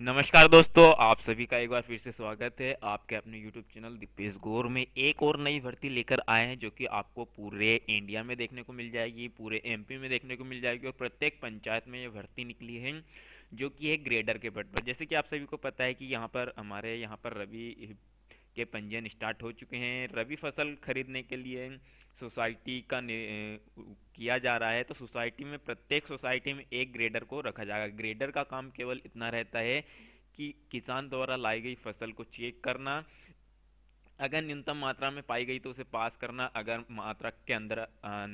नमस्कार दोस्तों आप सभी का एक बार फिर से स्वागत है आपके अपने YouTube चैनल दीपेश गौर में एक और नई भर्ती लेकर आए हैं जो कि आपको पूरे इंडिया में देखने को मिल जाएगी पूरे एमपी में देखने को मिल जाएगी और प्रत्येक पंचायत में ये भर्ती निकली है जो कि है ग्रेडर के पद पर जैसे कि आप सभी को पता है कि यहाँ पर हमारे यहाँ पर रवि के पंजीयन स्टार्ट हो चुके हैं रबी फसल खरीदने के लिए सोसाइटी का किया जा रहा है तो सोसाइटी में प्रत्येक सोसाइटी में एक ग्रेडर को रखा जाएगा ग्रेडर का काम केवल इतना रहता है कि किसान द्वारा लाई गई फसल को चेक करना अगर न्यूनतम मात्रा में पाई गई तो उसे पास करना अगर मात्रा के अंदर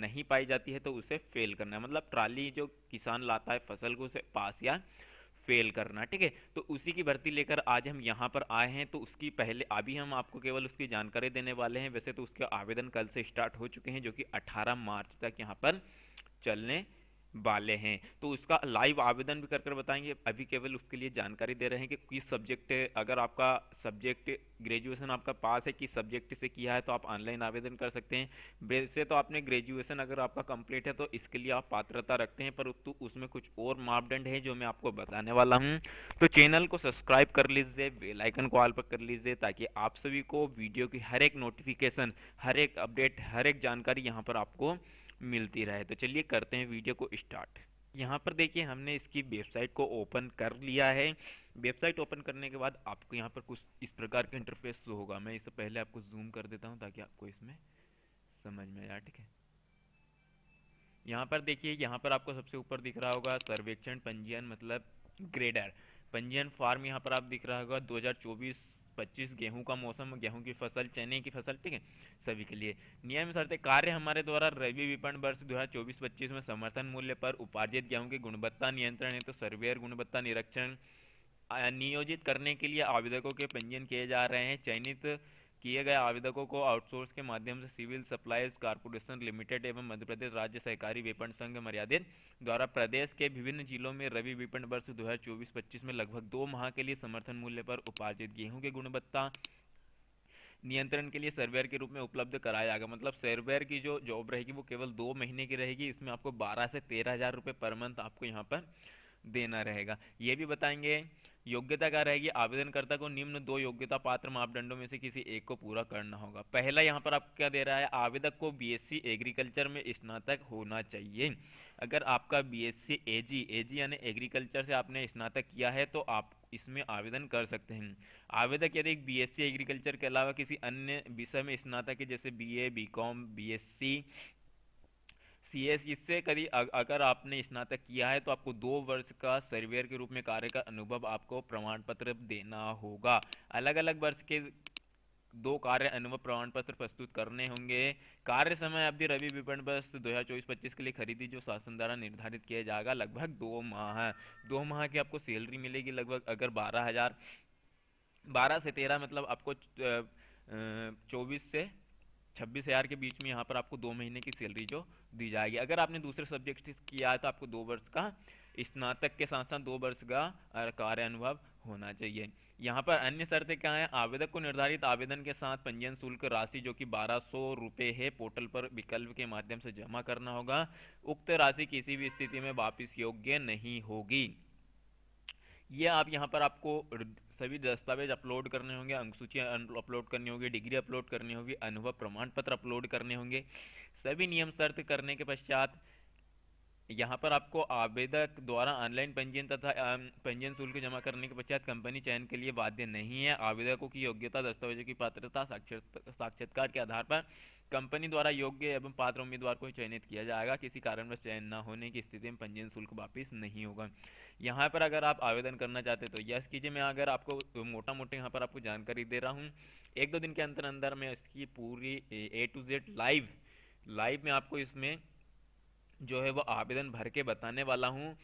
नहीं पाई जाती है तो उसे फेल करना मतलब ट्राली जो किसान लाता है फसल को उसे पास या फेल करना ठीक है तो उसी की भर्ती लेकर आज हम यहाँ पर आए हैं तो उसकी पहले अभी हम आपको केवल उसकी जानकारी देने वाले हैं वैसे तो उसके आवेदन कल से स्टार्ट हो चुके हैं जो कि 18 मार्च तक यहाँ पर चलने वाले हैं तो उसका लाइव आवेदन भी कर कर बताएंगे अभी केवल उसके लिए जानकारी दे रहे हैं कि किस सब्जेक्ट अगर आपका सब्जेक्ट ग्रेजुएशन आपका पास है किस सब्जेक्ट से किया है तो आप ऑनलाइन आवेदन कर सकते हैं वैसे तो आपने ग्रेजुएशन अगर आपका कंप्लीट है तो इसके लिए आप पात्रता रखते हैं तो उसमें कुछ और मापदंड है जो मैं आपको बताने वाला हूँ तो चैनल को सब्सक्राइब कर लीजिए बेलाइकन को ऑल पर कर लीजिए ताकि आप सभी को वीडियो की हर एक नोटिफिकेशन हर एक अपडेट हर एक जानकारी यहाँ पर आपको मिलती रहे तो चलिए करते हैं वीडियो को स्टार्ट यहाँ पर देखिए हमने इसकी वेबसाइट को ओपन कर लिया है वेबसाइट ओपन करने के बाद आपको यहाँ पर कुछ इस प्रकार का इंटरफेस होगा मैं इससे पहले आपको जूम कर देता हूँ ताकि आपको इसमें समझ में आए ठीक है यहाँ पर देखिए यहाँ पर आपको सबसे ऊपर दिख रहा होगा सर्वेक्षण पंजीयन मतलब ग्रेडर पंजीयन फार्म यहाँ पर आप दिख रहा होगा दो पच्चीस गेहूं का मौसम गेहूं की फसल चने की फसल ठीक है सभी के लिए नियम शर्त कार्य हमारे द्वारा रवि विपणन वर्ष दो हज़ार में समर्थन मूल्य पर उपार्जित गेहूं की गुणवत्ता नियंत्रण हेतु तो सर्वेयर गुणवत्ता निरीक्षण नियोजित करने के लिए आवेदकों के पंजीयन किए जा रहे हैं चयनित किए गए आवेदकों को आउटसोर्स के माध्यम से सिविल सप्लाईज कारपोरेशन लिमिटेड एवं मध्य प्रदेश राज्य सहकारी विपणन संघ मर्यादित द्वारा प्रदेश के विभिन्न जिलों में रवि विपणन वर्ष दो हजार में लगभग दो माह के लिए समर्थन मूल्य पर उपार्जित गेहूं की गुणवत्ता नियंत्रण के लिए सर्वेयर के रूप में उपलब्ध कराया जाएगा मतलब सर्वेयर की जो जॉब रहेगी वो केवल दो महीने की रहेगी इसमें आपको बारह से तेरह हज़ार रुपये पर मंथ आपको यहाँ पर देना रहेगा ये भी बताएंगे योग्यता क्या रहेगी आवेदनकर्ता को निम्न दो योग्यता पात्र मापदंडों में से किसी एक को पूरा करना होगा पहला यहाँ पर आप क्या दे रहा है आवेदक को बीएससी एग्रीकल्चर में स्नातक होना चाहिए अगर आपका बीएससी एजी एजी यानी एग्रीकल्चर से आपने स्नातक किया है तो आप इसमें आवेदन कर सकते हैं आवेदक यदि एक बीएससी एग्रीकल्चर के अलावा किसी अन्य विषय में स्नातक है जैसे BA BCom BSc C S इससे कभी अगर आपने स्नातक किया है तो आपको दो वर्ष का सर्वेयर के रूप में कार्य का अनुभव आपको प्रमाण पत्र देना होगा अलग अलग वर्ष के दो कार्य अनुभव प्रमाण पत्र प्रस्तुत करने होंगे कार्य समय अवधि रवि विपणन वर्ष दो हज़ार चौबीस पच्चीस के लिए खरीदी जो शासन द्वारा निर्धारित किया जाएगा लगभग दो माह दो माह की आपको सैलरी मिलेगी लगभग अगर बारह हज़ार बारह से तेरह मतलब आपको चौबीस से छब्बीस हज़ार के बीच में यहाँ पर आपको दो महीने की सैलरी जो दी जाएगी अगर आपने दूसरे सब्जेक्ट किया है तो आपको दो वर्ष का स्नातक के साथ साथ दो वर्ष का कार्य अनुभव होना चाहिए यहाँ पर अन्य शर्तें क्या हैं आवेदक को निर्धारित आवेदन के साथ पंजीयन शुल्क राशि जो कि बारह सौ है पोर्टल पर विकल्प के माध्यम से जमा करना होगा उक्त राशि किसी भी स्थिति में वापिस योग्य नहीं होगी ये आप यहाँ पर आपको सभी दस्तावेज अपलोड करने होंगे अनुसूची अपलोड करनी होगी डिग्री अपलोड करनी होगी अनुभव प्रमाण पत्र अपलोड करने होंगे सभी नियम शर्त करने के पश्चात यहाँ पर आपको आवेदक द्वारा ऑनलाइन पंजीयन तथा पंजीयन शुल्क जमा करने के पश्चात कंपनी चयन के लिए बाध्य नहीं है आवेदकों की योग्यता दस्तावेजों की पात्रता साक्षात्कार के आधार पर कंपनी द्वारा योग्य एवं पात्र उम्मीदवार को चयनित किया जाएगा किसी कारणवश चयन न होने की स्थिति में पंजीयन शुल्क वापस नहीं होगा यहाँ पर अगर आप आवेदन करना चाहते तो यस कीजिए मैं अगर आपको मोटा मोटे यहाँ पर आपको जानकारी दे रहा हूँ एक दो दिन के अंदर अंदर मैं इसकी पूरी A to Z live live में आपको इसमें जो है वो आवेदन भर के बताने वाला हूँ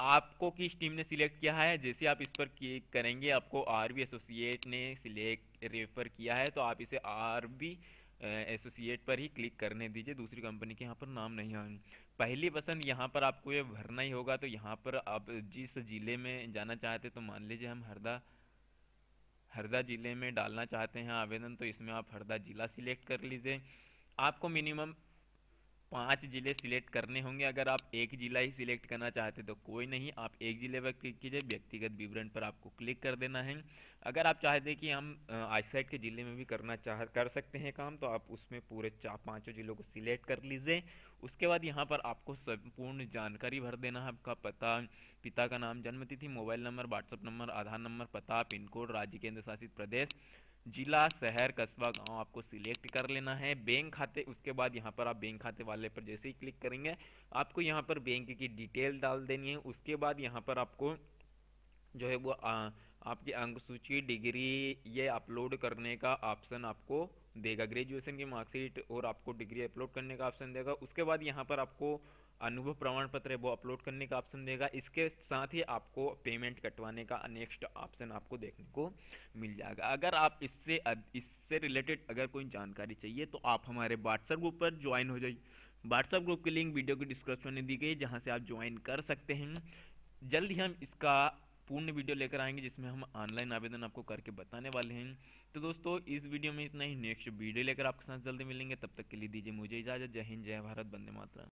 आपको किस टीम ने सिलेक्ट किया है जैसे आप इस पर क्लिक करेंगे आपको आरबी एसोसिएट ने सिलेक्ट रेफ़र किया है तो आप इसे आरबी एसोसिएट पर ही क्लिक करने दीजिए दूसरी कंपनी के यहाँ पर नाम नहीं है पहली पसंद यहाँ पर आपको ये भरना ही होगा तो यहाँ पर आप जिस ज़िले में जाना चाहते तो मान लीजिए हम हरदा हरदा ज़िले में डालना चाहते हैं आवेदन तो इसमें आप हरदा ज़िला सिलेक्ट कर लीजिए आपको मिनिमम पांच ज़िले सिलेक्ट करने होंगे अगर आप एक ज़िला ही सिलेक्ट करना चाहते तो कोई नहीं आप एक ज़िले पर क्लिक कीजिए व्यक्तिगत विवरण पर आपको क्लिक कर देना है अगर आप चाहते कि हम आईसाइड के ज़िले में भी करना चाह कर सकते हैं काम तो आप उसमें पूरे चार पाँचों ज़िलों को सिलेक्ट कर लीजिए उसके बाद यहाँ पर आपको संपूर्ण जानकारी भर देना है आपका पता पिता का नाम जन्मतिथि mobile number WhatsApp number Aadhaar number पता पिन कोड राज्य केंद्र शासित प्रदेश जिला शहर कस्बा गांव आपको सिलेक्ट कर लेना है बैंक खाते उसके बाद यहाँ पर आप बैंक खाते वाले पर जैसे ही क्लिक करेंगे आपको यहाँ पर बैंक की डिटेल डाल देनी है उसके बाद यहाँ पर आपको जो है वो आ, आपकी अंक सूची डिग्री ये अपलोड करने का ऑप्शन आपको देगा ग्रेजुएशन की मार्कशीट और आपको डिग्री अपलोड करने का ऑप्शन देगा उसके बाद यहाँ पर आपको अनुभव प्रमाण पत्र है वो अपलोड करने का ऑप्शन देगा इसके साथ ही आपको पेमेंट कटवाने का नेक्स्ट ऑप्शन आपको देखने को मिल जाएगा अगर आप इससे इससे रिलेटेड अगर कोई जानकारी चाहिए तो आप हमारे व्हाट्सएप ग्रुप पर ज्वाइन हो जाइए व्हाट्सएप ग्रुप की लिंक वीडियो की डिस्क्रिप्शन में दी गई जहाँ से आप ज्वाइन कर सकते हैं जल्द ही हम इसका पूर्ण वीडियो लेकर आएंगे जिसमें हम ऑनलाइन आवेदन आपको करके बताने वाले हैं तो दोस्तों इस वीडियो में इतना ही नेक्स्ट वीडियो लेकर आपके साथ जल्दी मिलेंगे तब तक के लिए दीजिए मुझे इजाज़त जय हिंद जय भारत बंदे मात्रा